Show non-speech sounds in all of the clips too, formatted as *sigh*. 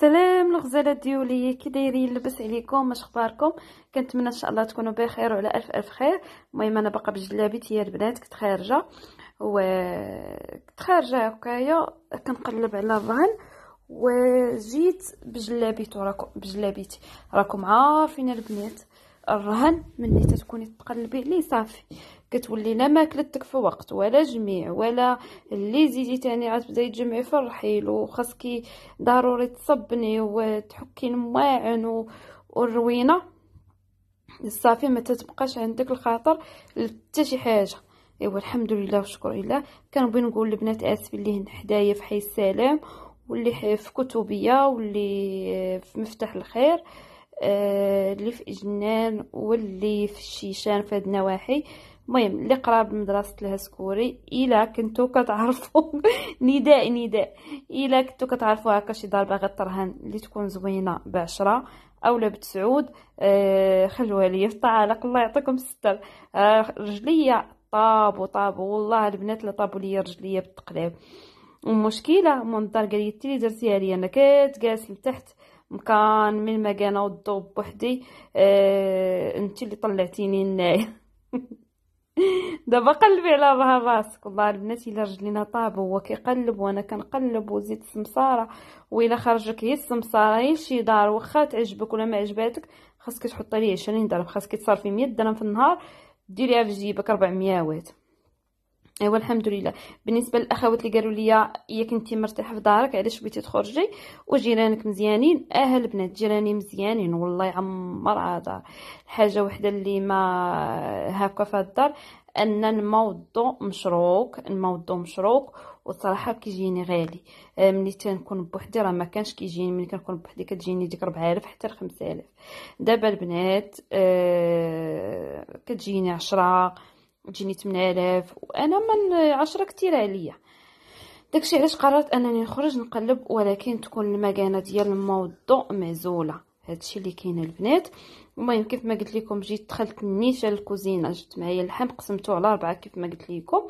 سلام الغزالات ديولي كي دايرين لبس عليكم اش اخباركم كنتمنى ان شاء الله تكونوا بخير وعلى الف الف خير المهم انا باقا بجلابيتي يا البنات كنت خارجه و كنت خارجه هكايا كنقلب على الظهر وجيت بجلابيتو راكم بجلابيتي راكم عارفين البنات الرهن ملي تتكوني تقلبي عليه صافي كتولي لا ماكلتك في وقت ولا جميع ولا اللي زيدي تاني غتبداي تجمعي في الرحيل وخاصكي ضروري تصبني وتحكي الماعن والروينه صافي ما تتبقاش عندك الخاطر حتى شي حاجه ايوا الحمد لله وشكر لله كنبغي نقول لبنات اسفي اللي هنا حدايا في حي السلام واللي في كتبيه واللي في مفتاح الخير آه، اللي في جنان واللي في الشيشان في هاد النواحي المهم اللي قراب مدرسه الهسكوري الا كنتو كتعرفوا *laughs* نداء نداء الا كنتو كتعرفوا هكا شي ضربه غير الطرهان اللي تكون زوينه بعشرة اولا بتسعود آه خلوها ليا في الطعالق الله يعطيكم الستر آه رجليا طابو طابو والله البنات اللي طابو ليا رجليا بالتقلاب المشكله منظر قال لي انت اللي درتيها ليا انا كنت لتحت مكان من ما كان والضوء بوحدي آه انت اللي طلعتيني لنايا *laughs* دابا قلبي على بها راسك والله البنات الا رجلينا طاب هو كيقلب وانا كنقلب وزيد السمساره والا خرجك هي السمساره هي شي دار واخا تعجبك ولا ما عجباتك خاصك تحطي ليه 20 درهم خاصك تصرفي 100 درهم في النهار ديريها في جيبك 400 وات ايوا الحمد لله بالنسبه للاخوات اللي قالوا لي يا كنتي مرتاحه في دارك علاش بغيتي تخرجي وجيرانك مزيانين اه البنات جيراني مزيانين والله يعمر هذا حاجه وحده اللي ما هكا في الدار ان الموضوع مشروك الموضوع مشروك والصراحه كيجيني غالي آه، ملي تنكون بوحدي راه ما كانش كيجيني ملي كنكون بوحدي كتجيني ديك 4000 حتى ل 5000 دابا البنات آه كتجيني 10 وتجيني 8000 وانا من عشرة كثير عليا داكشي علاش قررت انني نخرج نقلب ولكن تكون المكانه ديال الموضوع معزوله هادشي اللي كاين البنات المهم كيف ما قلت لكم جيت دخلت النيشه الكوزينه جبت معايا اللحم قسمته على اربعه كيف ما قلت لكم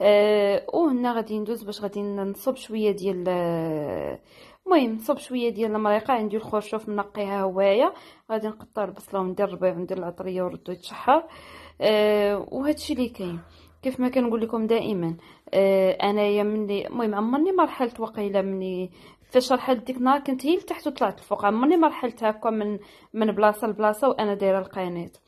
آه وهنا غادي ندوز باش غادي نصب شويه ديال آه، المهم نصب شويه ديال المريقه عندي الخرشوف منقيها هوايا غادي نقطع البصله وندير الربيع وندير العطريه وردو يتشحر وهذا آه، وهادشي اللي كاين كيف ما كنقول لكم دائما أه انايا مني المهم عمرني ما رحلت وقيله مني فاش رحلت ديك النهار كنت هي لتحت وطلعت الفوق عمرني ما رحلت هكا من من بلاصه لبلاصه وانا دايره القنيط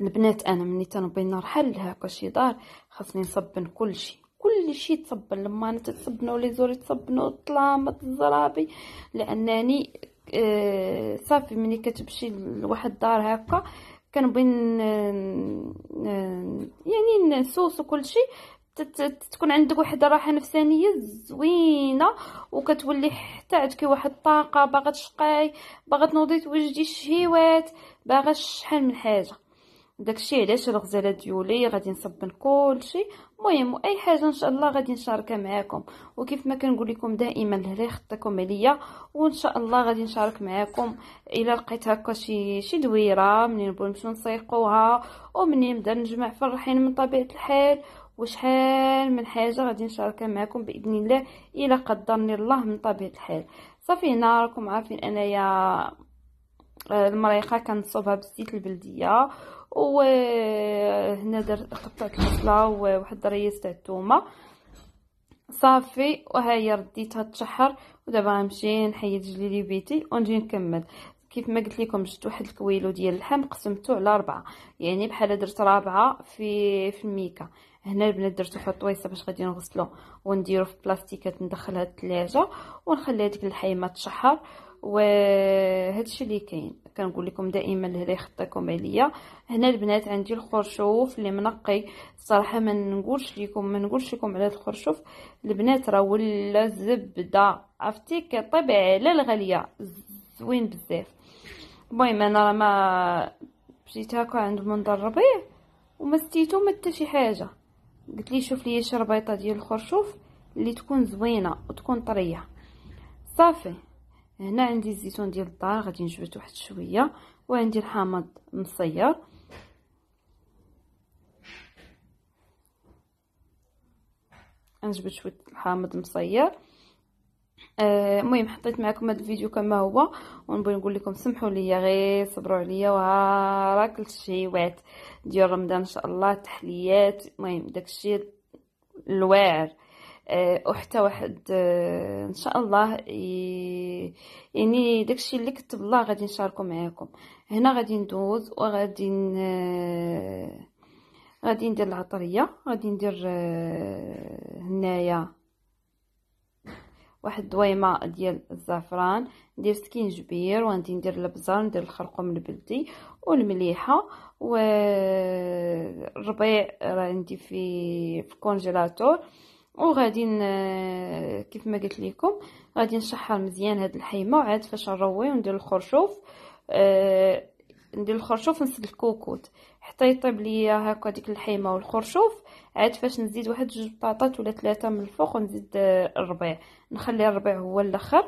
البنات انا مني تنبغي نرحل هكا شي دار خاصني نصبن كلشي كلشي تصبن لما تتصبن لي زوري تصبنوا الطلامط الزرابي لانني آه صافي مني كتمشي لواحد الدار هكا كنبغي يعني نسوس وكل شيء تكون عندك واحد الراحه نفسانيه زوينه وكتولي حتى عندك واحد الطاقه باغا تشقاي باغا تنوضي توجدي الشهيوات باغا شحال من حاجه داكشي علاش الغزاله ديولي غادي نصبن كلشي المهم واي حاجه ان شاء الله غادي نشاركها معاكم وكيف ما كنقول لكم دائما الهلا خطاكم عليا وان شاء الله غادي نشارك معاكم الا لقيت هكا شي شي دويره منين نبغي نمشيو نسيقوها ومنين نبدا نجمع فرحين من طبيعه الحال وشحال من حاجه غادي نشاركها معكم باذن الله الا قدرني الله من طبيعه الحال صافي هنا راكم عارفين انايا آه، المريقه كنصوبها بالزيت البلديه وهنا درت قطعت البصله وواحد الريس تاع الثومه صافي وها هي رديتها تشحر ودابا غنمشي نحيد جليلي بيتي ونجي نكمل كيف ما قلت لكم جبت واحد الكويلو ديال اللحم قسمته على أربعة يعني بحال درت رابعة في في الميكا هنا البنات درتو في الطويصه باش غادي نغسلو ونديرو في بلاستيكات ندخلها الثلاجه ونخلي هذيك الحيمه تشحر وهادشي اللي كاين كنقول لكم دائما لهذا يخطيكم عليا هنا البنات عندي الخرشوف اللي منقي الصراحه ما نقولش لكم ما نقولش لكم على هذا الخرشوف البنات راه ولا زبده عرفتي كيطيب على الغاليه زوين بزاف المهم انا راه ما مشيت هكا عند منظر الربيع وما ستيتو ما شي حاجه قلت لي شوف لي شي ربيطه ديال الخرشوف اللي تكون زوينه وتكون طريه صافي هنا عندي الزيتون ديال الدار غادي نجبد واحد شويه وعندي الحامض مصير غنجبد شويه الحامض مصير آه، المهم آه حطيت معكم هذا الفيديو كما هو ونبغي نقول لكم سمحوا لي غير صبروا عليا وها كل الشهيوات ديال رمضان ان شاء الله تحليات المهم داكشي الواعر آه، وحتى واحد آه، ان شاء الله يعني داكشي اللي كتب الله غادي نشاركو معاكم هنا غادي ندوز وغادي آه، غادي ندير العطريه غادي ندير هنايا واحد دويمه ديال الزعفران ندير سكينجبير وغادي ندير الابزار ندير الخرقوم البلدي والمليحه والربيع راه عندي في في الكونجيلاتور وغادي آه، كيف ما قلت لكم غادي نشحر مزيان هاد الحيمه وعاد فاش نروي وندير الخرشوف أه ندير الخرشوف نسد الكوكوت حتى يطيب ليا هكا ديك الحيمه والخرشوف عاد فاش نزيد واحد جوج بطاطات ولا ثلاثه من الفوق ونزيد آه، الربيع نخلي الربيع هو الاخر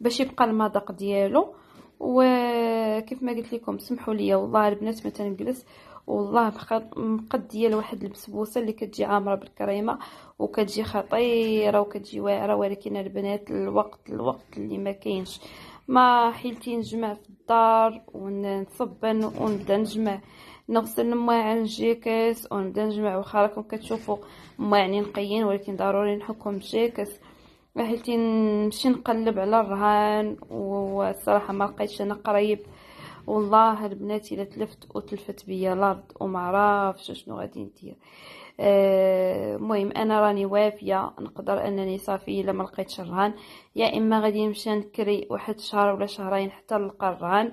باش يبقى المذاق ديالو وكيف ما قلت لكم سمحوا لي والله البنات متى نجلس والله مقديه لواحد البسبوسه اللي كتجي عامره بالكريمه وكتجي خطيره وكتجي واعره ولكن البنات الوقت الوقت اللي ما كاينش ما حيلتي نجمع في الدار ونصبن ونبدا نجمع نغسل المواعن جيكس ونبدا نجمع واخا راكم كتشوفوا مواعن نقيين ولكن ضروري نحكم جيكس حيلتي نمشي نقلب على الرهان والصراحه ما لقيتش انا قريب والله البنات الا تلفت وتلفت بيا الارض وما عرفش شنو غادي ندير آه، المهم انا راني وافيه نقدر انني صافي الا ما لقيتش الرهان يا اما غادي نمشي نكري واحد شهر ولا شهرين حتى نلقى الرهان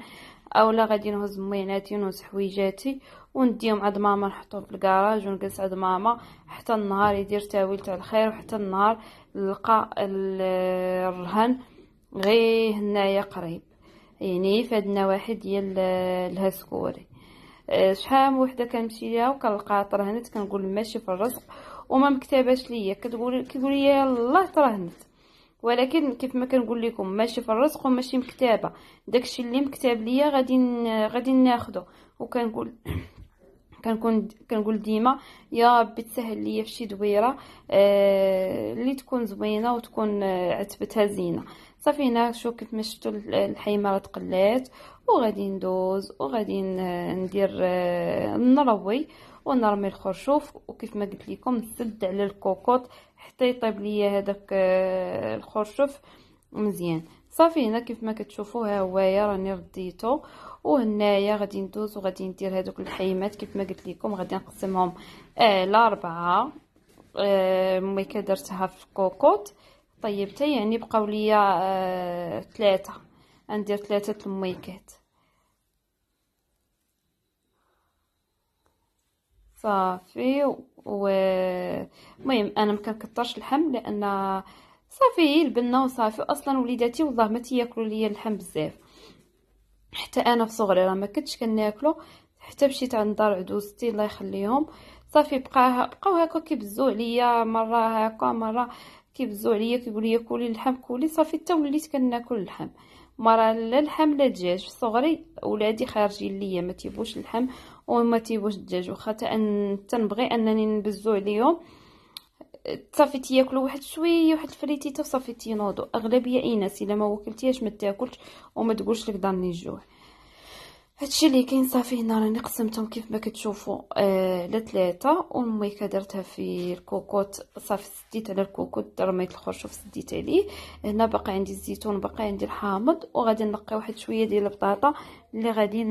اولا غادي نهز ميناتي ونهز حويجاتي ونديهم عند ماما نحطهم في الكراج ونجلس عند ماما حتى النهار يدير تاويل تاع الخير وحتى النهار نلقى الرهان غير هنايا قريب يعني في هاد النواحي ديال آه، الهاسكوري آه، شحال وحده كنمشي ليها وكنلقى ترهنت كنقول ماشي في الرزق وما مكتباش ليا كتقول كتقول لي الله ترهنت ولكن كيف ما كنقول لكم ماشي في الرزق وماشي مكتابه داكشي اللي مكتاب ليا غادي غادي ناخده وكنقول *coughs* كنكون كنقول ديما يا ربي تسهل ليا فشي دويره آه، اللي تكون زوينه وتكون عتبتها زينه صافي هنا شو كيف ما شفتوا الحيمه راه تقلات وغادي ندوز وغادي ندير آه، نروي ونرمي الخرشوف وكيف ما قلت لكم نسد على الكوكوط حتى يطيب ليا هذاك آه، الخرشوف مزيان صافي هنا كيف ما كتشوفوا ها هوايا راني رديته وهنايا غادي ندوز وغادي ندير هذوك الحيمات كيف ما قلت لكم غادي نقسمهم على آه اربعه آه ملي كدرتها في الكوكوط طيبته يعني بقاو ليا ثلاثه آه، غندير ثلاثه الميكات صافي و المهم انا ما كنكثرش اللحم لان صافي هي البنه وصافي اصلا وليداتي والله ما تياكلوا ليا اللحم بزاف حتى انا في صغري راه ما كنتش كناكلو حتى مشيت عند دار عدوزتي الله يخليهم صافي بقى بقاو هكا كيبزو عليا مره هكا مره كيبزو عليا كيقول لي كولي اللحم كولي صافي حتى وليت كناكل اللحم ما راه لا اللحم لا الدجاج في صغري ولادي خارجين ليا ما تيبوش اللحم وما تيبوش الدجاج واخا ان تنبغي انني نبزو عليهم صافي تياكلوا واحد شويه واحد الفريتيته وصافي تينوضوا اغلبيه ايناس الا ما وكلتيهاش ما تاكلش وما تقولش لك ضرني الجوع هادشي اللي كاين صافي هنا راني قسمتهم كيف ما كتشوفوا آه ثلاثه امي درتها في الكوكوت صافي سديت على الكوكوت رميت الخرشوف سديت عليه هنا باقي عندي الزيتون باقي عندي الحامض وغادي نقي واحد شويه ديال البطاطا اللي غادي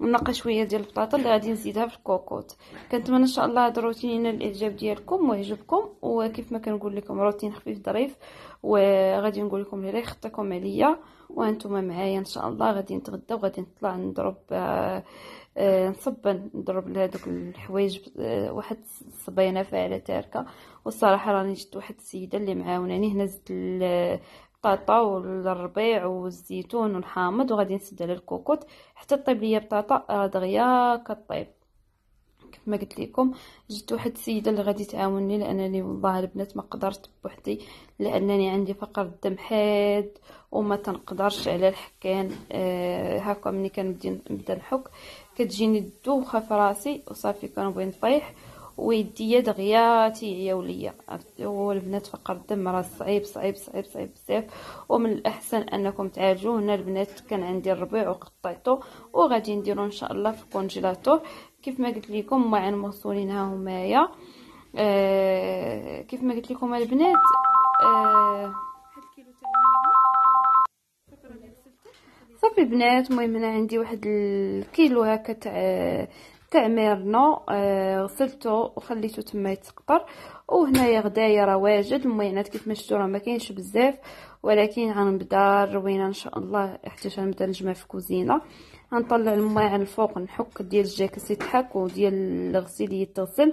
نقي شويه ديال البطاطا اللي غادي نزيدها في الكوكوت كنتمنى ان شاء الله هاد الروتين ينال الاعجاب ديالكم ويعجبكم وكيف ما كنقول لكم روتين خفيف ظريف وغادي نقول لكم اللي يخطيكم عليا وانتم معايا ان شاء الله غادي نتغدى وغادي نطلع نضرب آه, آه، نضرب لهذوك الحوايج آه، واحد الصبينه فاعله تاركه والصراحه راني جبت واحد السيده اللي معاوناني هنا زدت البطاطا والربيع والزيتون والحامض وغادي نسد على الكوكوط حتى طيب ليا بطاطا راه دغيا كطيب كما قلت لكم جبت واحد السيده اللي غادي تعاوني لانني والله البنات ما قدرت بوحدي لانني عندي فقر الدم حاد وما تنقدرش على الحكان آه هاكا ملي كنبدا نبدا نحك كتجيني الدوخه في راسي وصافي كنبغي نطيح ويديا دغيا تيعياو ليا عرفتوا البنات فقر الدم راه صعيب صعيب صعيب صعيب بزاف ومن الاحسن انكم تعالجوه هنا البنات كان عندي الربيع وقطعته وغادي نديرو ان شاء الله في الكونجيلاتور كيف ما قلت لكم الماعين مغسولين ها همايا آه كيف ما قلت لكم البنات آه صافي البنات المهم هنا عندي واحد الكيلو هكا تاع تاع ميرنو آه غسلته وخليته تما يتقطر وهنايا غدايا راه واجد المهمات كيف ما شفتوا راه ما كاينش بزاف ولكن غنبدا روينا ان شاء الله حتى غنبدا نجمع في كوزينه غنطلع الماء على الفوق نحك ديال الجاكس يتحك وديال الغسيل يتغسل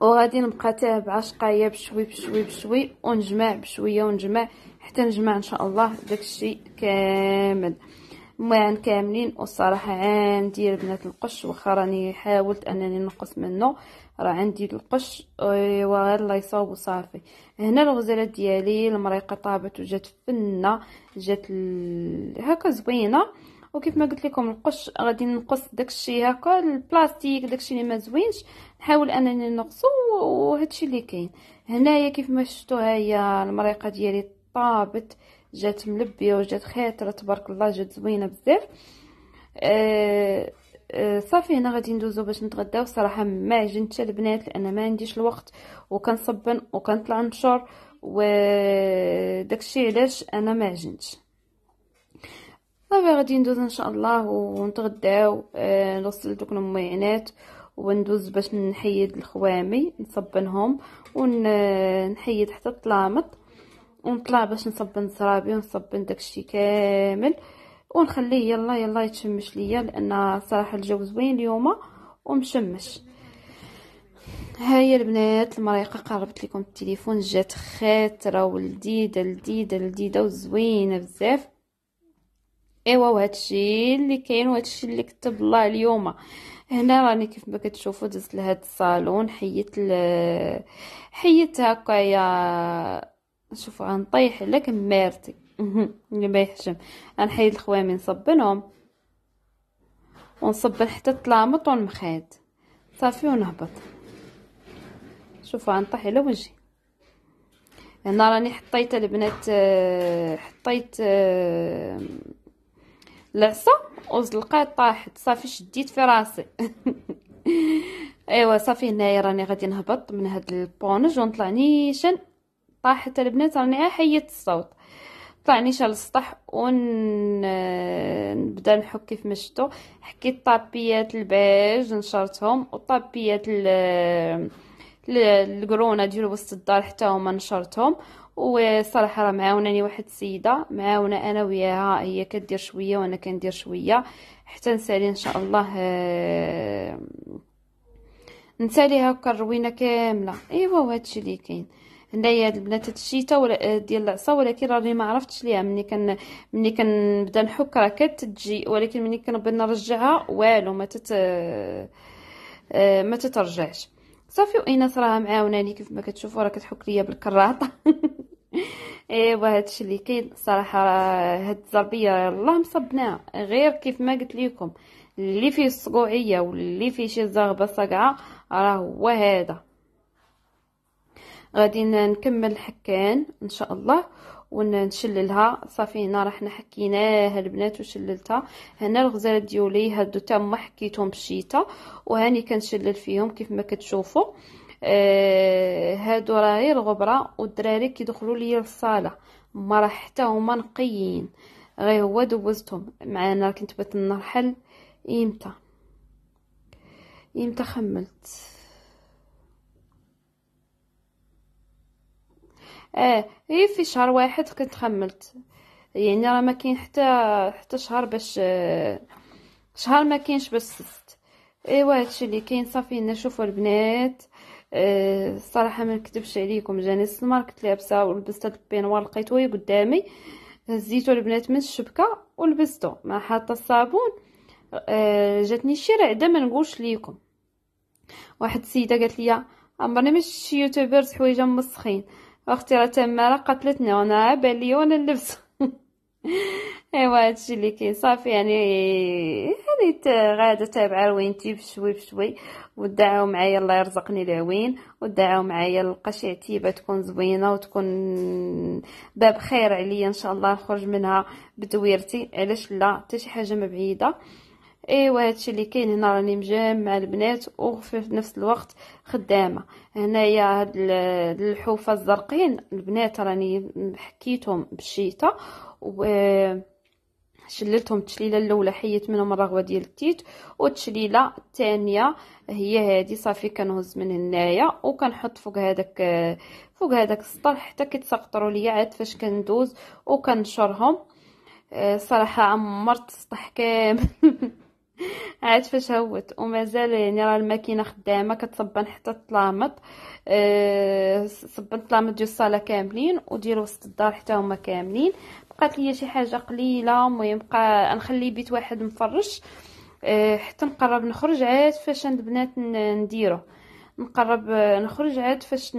وغادي نبقى تابعه شقايه بشوي بشوي بشوي ونجمع بشويه ونجمع حتى نجمع ان شاء الله داكشي كامل الماعن كاملين والصراحه عندي البنات القش واخا راني حاولت انني نقص منه راه عندي القش ايوا الله يصاوب وصافي هنا الغزاله ديالي المريقه طابت وجات فنه جات ال... هكا زوينه وكيف ما قلت لكم القش غادي نقص داكشي هكا البلاستيك داكشي اللي ما زوينش نحاول انني نقصو الشيء اللي كاين هنايا كيف ما شفتوا هي المريقه ديالي طابت جات ملبيه وجات خيطره تبارك الله جات زوينه بزاف أه صافي هنا غادي ندوزو باش نتغداو صراحه ما عجنتش البنات لان ما عنديش الوقت وكنصبن وكنطلع نشر وداكشي علاش انا ما عجنتش صافي غادي ندوز ان شاء الله ونتغداو آه، نوصل دوك المعينات وندوز باش نحيد الخوامي نصبنهم ونحيد حتى الطلامط ونطلع باش نصبن صرابي ونصبن داكشي كامل ونخليه يلا يلا يتشمش ليا لان صراحه الجو زوين اليوم ومشمش هي البنات المريقه قربت لكم التليفون جات خاتره ولذيذه لذيذه لذيذه وزوينه بزاف ايوا وهادشي اللي كاين وهادشي اللي كتب الله اليوم هنا راني كيف ما كتشوفوا دزت لهاد الصالون حيت حيت هكايا شوفوا غنطيح لك كمارتي يبا يحجم نحيد الخوامي نصبنهم ونصبن حتى تطلع مطون المخاد صافي ونهبط شوفوا غنطيح على وجهي هنا راني حطيت البنات آه، حطيت آه، العصا وزلقات طاحت صافي شديت في راسي *laughs* ايوا صافي هنايا راني غادي نهبط من هاد البونج ونطلع نيشان طاحت البنات راني حيدت الصوت طلع نيشان للسطح ونبدا آه، نحك كيف ما شفتوا حكيت طابيات البيج نشرتهم وطابيات الكرونه آه، ديال وسط الدار حتى هما نشرتهم وصراحه راه معاوناني واحد السيده معاونه انا وياها هي كدير شويه وانا كندير شويه حتى نسالي ان شاء الله آه، نسالي هكا الروينه كامله ايوا هادشي اللي كاين هنايا هاد البنات هاد الشيتا ولا آه، ديال العصا ولكن راني ما عرفتش ليها ملي كن ملي كنبدا نحك راه كتجي ولكن ملي كنبغي نرجعها والو ما تت آه، ما تترجعش صافي وايناس راه معاوناني كيف ما كتشوفوا راه كتحك ليا بالكراطه *laughs* ايوا هادشي اللي كاين صراحه هاد الزربيه الله مصبناها غير كيف ما قلت لكم اللي فيه الصقوعيه واللي فيه شي زغبه صقعه راه هو هذا غادي نكمل حكان ان شاء الله ونشللها صافي هنا راه حنا حكيناها البنات وشللتها هنا الغزال ديولي هادو تا حكيتهم بالشيتا وهاني كنشلل فيهم كيف ما كتشوفوا آه هادو راه غير غبره والدراري كيدخلوا ليا للصاله ما راه حتى هما نقيين غير هو دوزتهم معانا كنت بغيت نرحل امتى امتى خملت اه غير إيه، في شهر واحد كنت خملت يعني راه ما كاين حتى حتى شهر باش آه، شهر ما كاينش باش سست ايوا هادشي اللي كاين صافي نشوفوا البنات أه الصراحه ما نكذبش عليكم جاني السمار كنت لابسه ولبست هاد البينوار لقيتو قدامي هزيتو البنات من الشبكه ولبستو مع حاطه الصابون أه جاتني شي رعده ما نقولش ليكم واحد السيده قالت لي عمرني ما شفت يوتيوبرز حوايج مسخين اختي راه تماره قتلتنا وانا بان لي وانا نلبس *laughs* ايوا هادشي اللي كاين صافي يعني هاني غاده تابعه لوينتي بشوي بشوي ودعاو معايا الله يرزقني العوين ودعاو معايا نلقى شي عتيبه تكون زوينه وتكون باب خير عليا ان شاء الله نخرج منها بدويرتي علاش لا حتى شي حاجه ما بعيده ايوا هادشي اللي كاين هنا راني مع البنات وفي نفس الوقت خدامه هنايا هاد الحوفه الزرقين البنات راني حكيتهم بالشيطه و شللتهم التشليله الاولى حيت منهم الرغوه ديال التيت والتشليله الثانيه هي هذه صافي كنهز من هنايا وكنحط فوق هذاك فوق هذاك السطر حتى كيتسقطروا ليا عاد فاش كندوز وكنشرهم آه، صراحه عمرت السطح كامل *laughs* عاد فاش هوت ومازال يعني راه الماكينه خدامه كتصبن حتى طلامط أه صبن طلامط ديال الصاله كاملين ودير وسط الدار حتى هما كاملين بقات ليا شي حاجه قليله المهم بقى نخلي بيت واحد مفرش آه، حتى نقرب نخرج عاد فاش البنات نديرو نقرب آه، نخرج عاد فاش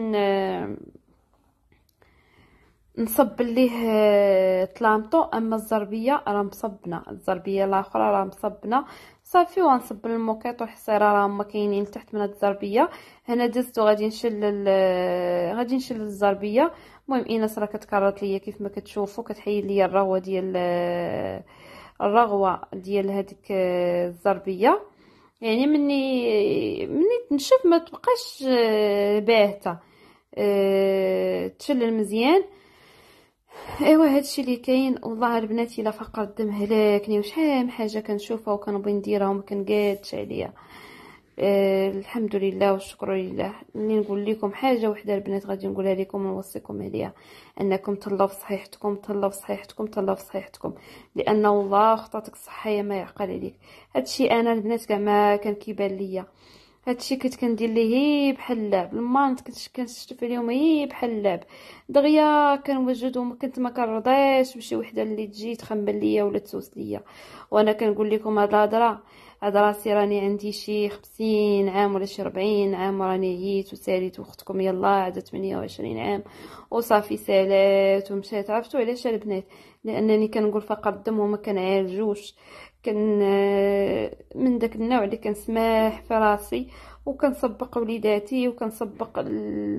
نصب ليه آه، طلامطو اما الزربيه راه مصبنه الزربيه الاخرى راه مصبنه صافي وغنصب الموكيط والحصيره راهما كاينين لتحت من هاد الزربيه هنا دزت وغادي نشلل غادي نشلل الزربيه المهم ايناس راه كتكرط ليا كيف ما كتشوفوا كتحيد ليا الرغوه ديال الرغوه ديال هذيك الزربيه يعني مني مني تنشف ما تبقاش باهته أه، تشلل مزيان ايوا هادشي اللي كاين والله البنات الا فقر الدم هلاكني وشحال من حاجه كنشوفها وكنبغي نديرها وما كنقادش عليا آه الحمد لله والشكر لله ملي نقول لكم حاجه وحده البنات غادي نقولها لكم ونوصيكم عليها انكم تهلاو في صحيحتكم تهلاو في صحيحتكم تهلاو في صحيحتكم لان والله خططك الصحيه ما يعقل عليك هادشي انا البنات كاع ما كان كيبان ليا هادشي كنت كندير ليه بحال اللعب المانت كنت كنشتف عليهم هي بحال اللعب دغيا كنوجدهم كنت ما كنرضيش بشي وحده اللي تجي تخمل ليا ولا تسوس ليا وانا كنقول لكم هاد الهضره هاد راسي راني عندي شي خمسين عام ولا شي ربعين عام راني عييت وساليت وختكم يلا عاد تمنية وعشرين عام وصافي سالات ومشات عرفتو علاش البنات لانني كنقول فقر الدم وما كنعالجوش كان آه، من داك النوع اللي كنسماح في راسي وكنسبق وليداتي وكنسبق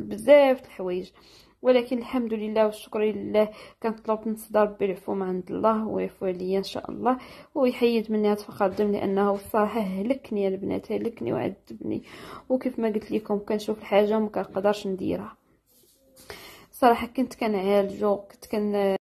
بزاف الحوايج ولكن الحمد لله والشكر لله كنطلب نصدر بالعفو من عند الله ويعفو عليا ان شاء الله ويحيد مني هاد فقر الدم لانه الصراحه هلكني البنات هلكني وعذبني وكيف ما قلت لكم كنشوف الحاجه وما كنقدرش نديرها صراحه كنت كنعالجو كنت كن